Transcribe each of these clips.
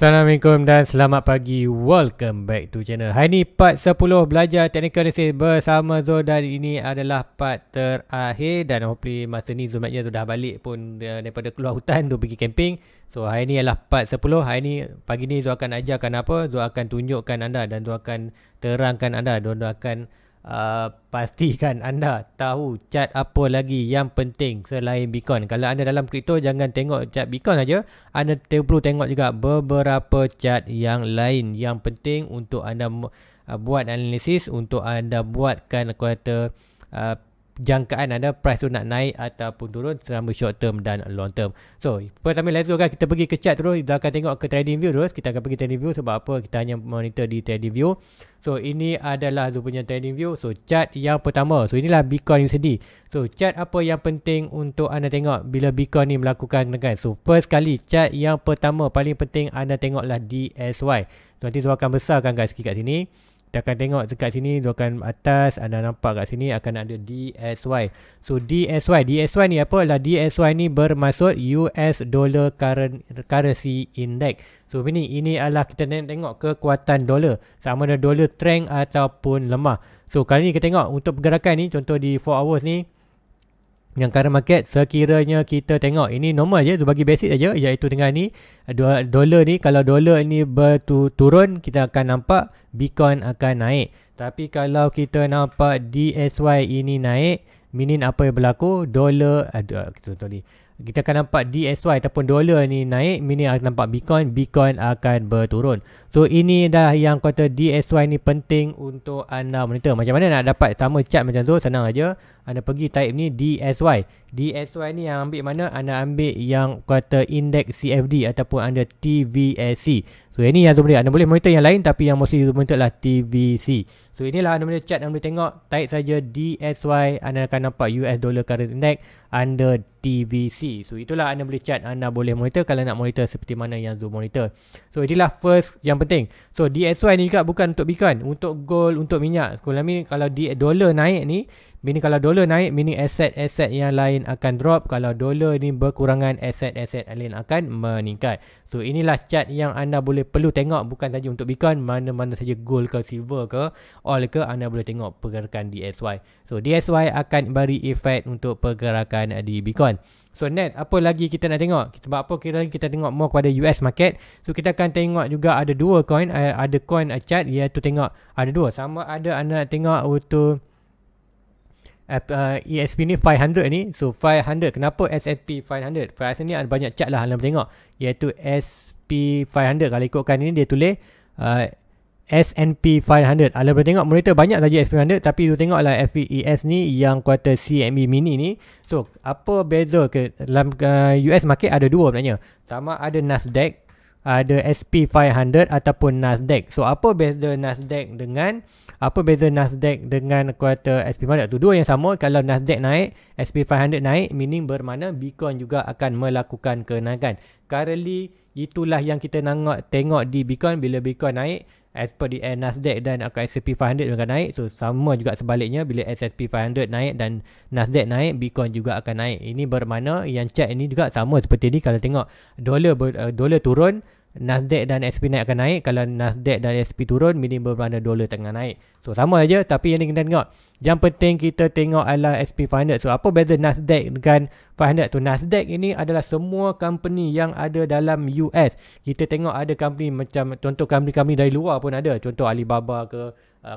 Assalamualaikum dan selamat pagi Welcome back to channel Hari ni part 10 belajar technical analysis bersama Zul Dan ini adalah part terakhir Dan hopefully masa ni Zul Magnus dah balik pun Daripada keluar hutan tu pergi camping So hari ni adalah part 10 Hari ni pagi ni Zul akan ajarkan apa Zul akan tunjukkan anda dan Zul akan terangkan anda Zul akan Uh, pastikan anda tahu chat apa lagi yang penting selain Bitcoin. Kalau anda dalam kripto jangan tengok chat Bitcoin saja. Anda perlu tengok juga beberapa chat yang lain yang penting untuk anda uh, buat analisis, untuk anda buatkan kuota uh, jangkaan anda price tu nak naik ataupun turun selama short term dan long term. So, first time let's go guys. Kita pergi ke chat terus. Kita akan tengok ke trading view terus. Kita akan pergi trading view sebab apa? Kita hanya monitor di trading view. So, ini adalah tu punya trading view. So, chat yang pertama. So, inilah Bitcoin sedih. So, chat apa yang penting untuk anda tengok bila Bitcoin ni melakukan kenaikan. So, first kali chat yang pertama paling penting anda tengoklah DSY. So, nanti tu akan besarkan guys sikit kat sini. Dia akan tengok dekat sini Dia akan atas Anda nampak kat sini Akan ada DSY So DSY DSY ni apa? Lah DSY ni bermaksud US Dollar Currency Index So ini ini adalah kita nak tengok kekuatan dolar Sama ada dolar trend ataupun lemah So kali ni kita tengok Untuk pergerakan ni Contoh di 4 hours ni yang current market sekiranya kita tengok ini normal je tu bagi basic saja iaitu dengan ni dolar ni kalau dolar ni berturun kita akan nampak Bitcoin akan naik tapi kalau kita nampak DSY ini naik meaning apa yang berlaku dolar aduh kita tadi kita akan nampak DSY ataupun dolar ni naik mini akan nampak Bitcoin Bitcoin akan berturun so ini dah yang kata DSY ni penting untuk anda monitor macam mana nak dapat sama chart macam tu senang aja anda pergi type ni DSY DSY ni yang ambil mana anda ambil yang kata indeks CFD ataupun anda TVSC e. so ini yang tu boleh anda boleh monitor yang lain tapi yang mostly monitor lah TVC So inilah anda boleh chat, anda boleh tengok. Type saja DSY, anda akan nampak US Dollar Current Index under TVC. So itulah anda boleh chat, anda boleh monitor kalau nak monitor seperti mana yang Zoom monitor. So itulah first yang penting. So DSY ni juga bukan untuk Bitcoin, untuk gold, untuk minyak. Sekolah ni kalau di dollar naik ni, meaning kalau dollar naik, meaning aset-aset yang lain akan drop. Kalau dollar ni berkurangan, aset-aset lain akan meningkat. So inilah chat yang anda boleh perlu tengok bukan saja untuk Bitcoin, mana-mana saja gold ke silver ke all ke anda boleh tengok pergerakan DSY. So DSY akan beri efek untuk pergerakan uh, di Bitcoin. So next apa lagi kita nak tengok? Sebab apa kira kita tengok more kepada US market. So kita akan tengok juga ada dua coin. Uh, ada coin uh, chart iaitu tengok ada dua. Sama ada anda nak tengok untuk Uh, ESP ni 500 ni So 500 Kenapa SSP 500 Fias ni ada banyak chart lah Alam tengok Iaitu SP 500 Kalau ikutkan ni Dia tulis uh, S&P 500. Anda boleh tengok monitor banyak saja S&P 500 tapi tu tengoklah FES e ni yang kuartal CME mini ni. So, apa beza ke dalam uh, US market ada dua sebenarnya. Sama ada Nasdaq, ada SP 500 ataupun Nasdaq. So, apa beza Nasdaq dengan apa beza Nasdaq dengan kuartal SP 500? Tu dua yang sama. Kalau Nasdaq naik, SP 500 naik, meaning bermana Bitcoin juga akan melakukan kenaikan. Currently, itulah yang kita nangok, tengok di Bitcoin bila Bitcoin naik as per the eh, Nasdaq dan S&P 500 akan naik so sama juga sebaliknya bila S&P 500 naik dan Nasdaq naik Bitcoin juga akan naik ini bermakna yang chart ini juga sama seperti ini kalau tengok dolar ber, uh, eh, dolar turun Nasdaq dan SP naik akan naik kalau Nasdaq dan SP turun minimum bermakna dolar tengah naik so sama aja tapi yang ni kena tengok yang penting kita tengok adalah SP 500 so apa beza Nasdaq dengan 500 tu Nasdaq ini adalah semua company yang ada dalam US kita tengok ada company macam contoh company-company dari luar pun ada contoh Alibaba ke uh,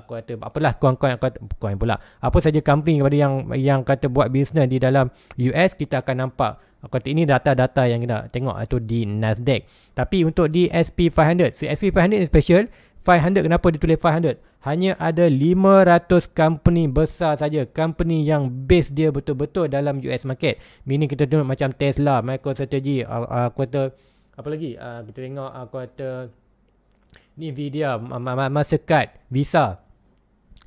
aku kata apalah kuan-kuan yang kata kuan pula apa saja company kepada yang yang kata buat bisnes di dalam US kita akan nampak Kata ini data-data yang kita tengok itu ah, di Nasdaq. Tapi untuk di SP500, so SP500 ni special. 500 kenapa ditulis 500? Hanya ada 500 company besar saja, company yang base dia betul-betul dalam US market. Mini kita tengok macam Tesla, MicroStrategy, uh, uh, kuota apa lagi? Uh, kita tengok uh, kuota Nvidia, Mastercard, Visa.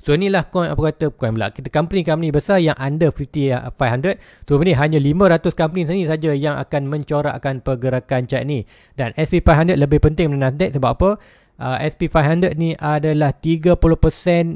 So inilah coin apa kata coin pula. Kita company-company besar yang under 50 500. Tu ni hanya 500 company sini saja yang akan mencorakkan pergerakan chart ni. Dan SP 500 lebih penting daripada Nasdaq sebab apa? Uh, SP500 ni adalah 30%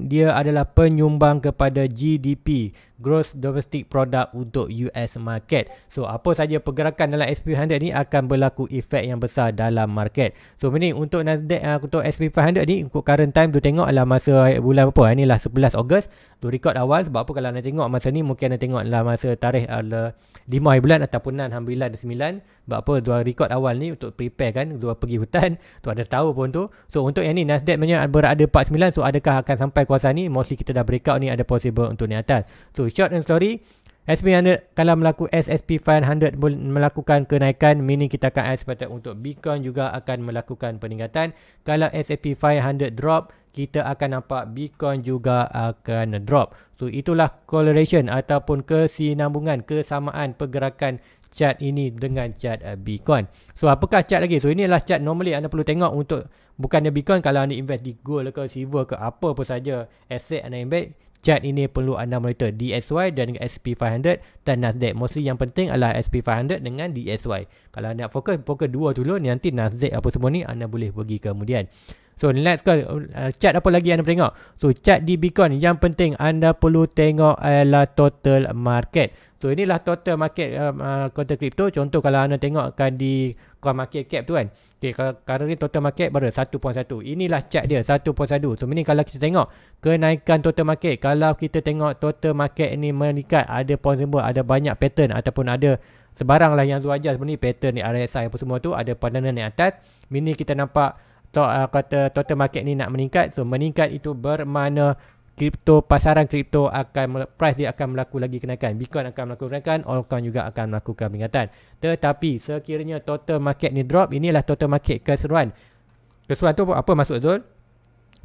dia adalah penyumbang kepada GDP gross domestic product untuk US market. So apa saja pergerakan dalam SP500 ni akan berlaku efek yang besar dalam market. So ini untuk Nasdaq uh, untuk SP500 ni untuk current time tu tengok lah masa bulan apa ha? lah 11 Ogos tu record awal sebab apa kalau nak tengok masa ni mungkin nak tengok lah masa tarikh uh, ah, 5 hari bulan ataupun 6 hari bulan 9 sebab apa dua record awal ni untuk prepare kan dua pergi hutan tu ada tahu pun tu. So untuk yang ni Nasdaq punya berada 49 so adakah akan sampai kuasa ni mostly kita dah breakout ni ada possible untuk ni atas. So short and story sp 100 kalau melaku SSP500 melakukan kenaikan mini kita akan ask untuk Bitcoin juga akan melakukan peningkatan kalau SSP500 drop kita akan nampak Bitcoin juga akan drop so itulah correlation ataupun kesinambungan kesamaan pergerakan chart ini dengan chart uh, Bitcoin so apakah chart lagi so ini inilah chart normally anda perlu tengok untuk bukannya Bitcoin kalau anda invest di gold ke silver ke apa pun saja asset anda invest chart ini perlu anda monitor DSY dan SP500 dan Nasdaq. Mostly yang penting adalah SP500 dengan DSY. Kalau anda fokus, fokus dua dulu nanti Nasdaq apa semua ni anda boleh pergi kemudian. So let's go uh, chat apa lagi anda perlu tengok. So chat di Bitcoin yang penting anda perlu tengok adalah total market. So inilah total market um, uh, kota uh, kripto. Uh, Contoh kalau anda tengokkan di coin market cap tu kan. Okay, kalau ni total market baru 1.1. Inilah chat dia 1.1. So ini kalau kita tengok kenaikan total market. Kalau kita tengok total market ni meningkat ada point symbol, ada banyak pattern ataupun ada sebarang lah yang tu ajar sebenarnya pattern ni RSI apa semua tu ada pandangan ni atas. Mini kita nampak to, uh, ah, kata total market ni nak meningkat so meningkat itu bermakna kripto pasaran kripto akan price dia akan berlaku lagi kenaikan bitcoin akan melakukan kenaikan altcoin juga akan melakukan peningkatan tetapi sekiranya total market ni drop inilah total market keseruan keseruan tu apa maksud Zul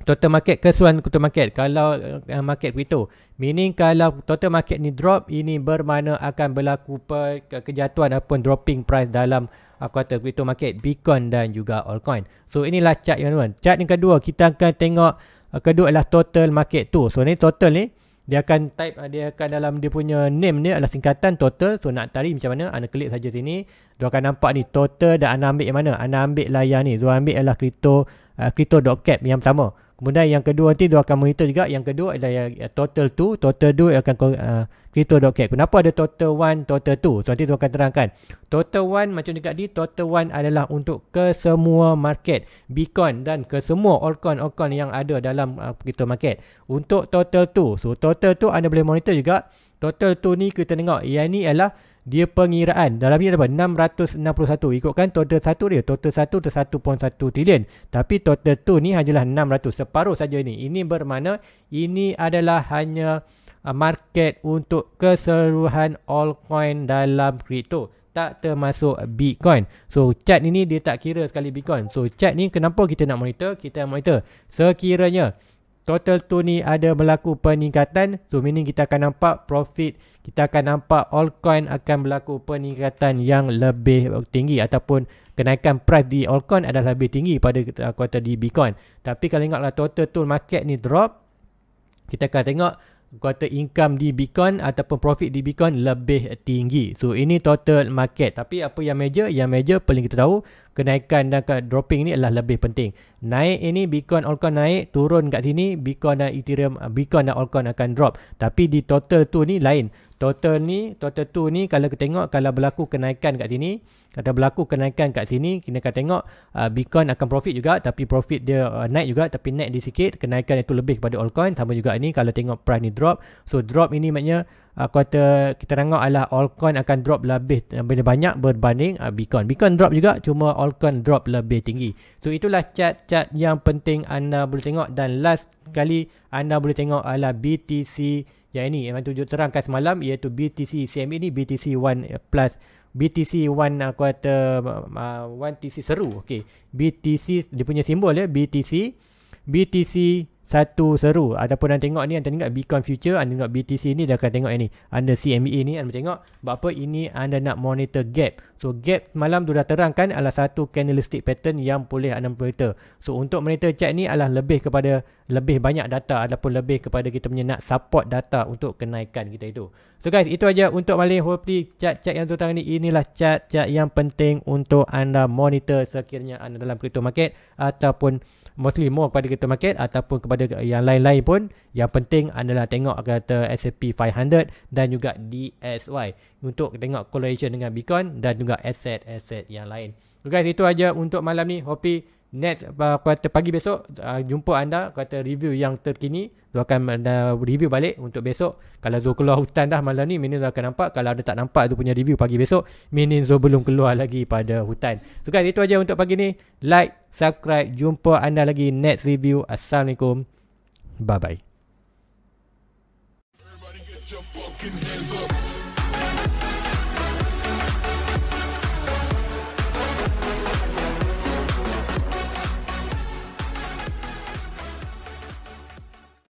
total market keseluruhan total market kalau uh, market begitu meaning kalau total market ni drop ini bermakna akan berlaku per, kejatuhan ataupun dropping price dalam aku kata crypto market Bitcoin dan juga altcoin so inilah chart yang tuan chart yang kedua kita akan tengok uh, kedua adalah total market tu so ni total ni dia akan type dia akan dalam dia punya name ni adalah singkatan total so nak tarik macam mana anda klik saja sini dia akan nampak ni total dan anda ambil yang mana anda ambil layar ni so ambil adalah crypto uh, ah, crypto.cap yang pertama. Kemudian yang kedua nanti dia akan monitor juga. Yang kedua adalah yang, yang total 2. Total 2 yang akan uh, ah, crypto.cap. Kenapa ada total 1, total 2? So nanti dia akan terangkan. Total 1 macam dekat ni. Total 1 adalah untuk kesemua market. Bitcoin dan kesemua altcoin-altcoin yang ada dalam uh, ah, crypto market. Untuk total 2. So total 2 anda boleh monitor juga. Total 2 ni kita tengok. Yang ni adalah dia pengiraan dalam ni ada apa 661 ikutkan total satu dia total satu tu 1.1 trilion tapi total tu ni hanyalah 600 separuh saja ini. ini bermakna ini adalah hanya uh, market untuk keseluruhan all coin dalam crypto tak termasuk Bitcoin. So chat ini dia tak kira sekali Bitcoin. So chat ni kenapa kita nak monitor? Kita monitor sekiranya total tu ni ada berlaku peningkatan. So meaning kita akan nampak profit. Kita akan nampak all coin akan berlaku peningkatan yang lebih tinggi. Ataupun kenaikan price di all coin adalah lebih tinggi pada kuartal di Bitcoin. Tapi kalau tengoklah total tool market ni drop. Kita akan tengok kuartal income di Bitcoin ataupun profit di Bitcoin lebih tinggi. So ini total market. Tapi apa yang major? Yang major paling kita tahu kenaikan dan ke dropping ni adalah lebih penting. Naik ini Bitcoin altcoin naik, turun kat sini Bitcoin dan Ethereum, ah, Bitcoin dan altcoin akan drop. Tapi di total tu ni lain. Total ni, total tu ni kalau kita tengok kalau berlaku kenaikan kat sini, kata berlaku kenaikan kat sini, kita akan tengok uh, Bitcoin akan profit juga tapi profit dia uh, naik juga tapi naik di sikit, kenaikan itu lebih kepada altcoin sama juga ini kalau tengok price ni drop. So drop ini maknanya uh, ah, quarter kita tengok adalah altcoin akan drop lebih eh, lebih banyak berbanding uh, Bitcoin. Bitcoin drop juga cuma altcoin drop lebih tinggi. So itulah chat chat yang penting anda boleh tengok dan last kali anda boleh tengok adalah BTC yang ini yang tu terangkan semalam iaitu BTC CME ni BTC 1 eh, plus BTC 1 uh, quarter 1 TC seru. Okey. BTC dia punya simbol ya eh, BTC BTC satu seru ataupun anda tengok ni anda tengok Bitcoin future anda tengok BTC ni dan akan tengok yang ni anda CME ni anda tengok buat apa ini anda nak monitor gap so gap malam tu dah terangkan adalah satu candlestick pattern yang boleh anda monitor so untuk monitor chart ni adalah lebih kepada lebih banyak data ataupun lebih kepada kita punya nak support data untuk kenaikan kita itu so guys itu aja untuk malam ni hopefully chart-chart yang tuan-tuan ni inilah chart-chart yang penting untuk anda monitor sekiranya anda dalam crypto market ataupun mostly more kepada kita market ataupun kepada yang lain-lain pun yang penting adalah tengok kereta S&P 500 dan juga DSY untuk tengok correlation dengan Bitcoin dan juga aset-aset yang lain. So guys itu aja untuk malam ni. Hopi next uh, kuartal pagi besok uh, jumpa anda kuartal review yang terkini tu akan uh, review balik untuk besok kalau Zul keluar hutan dah malam ni Minin Zul akan nampak kalau ada tak nampak tu punya review pagi besok Minin Zul belum keluar lagi pada hutan so guys itu aja untuk pagi ni like subscribe jumpa anda lagi next review Assalamualaikum bye bye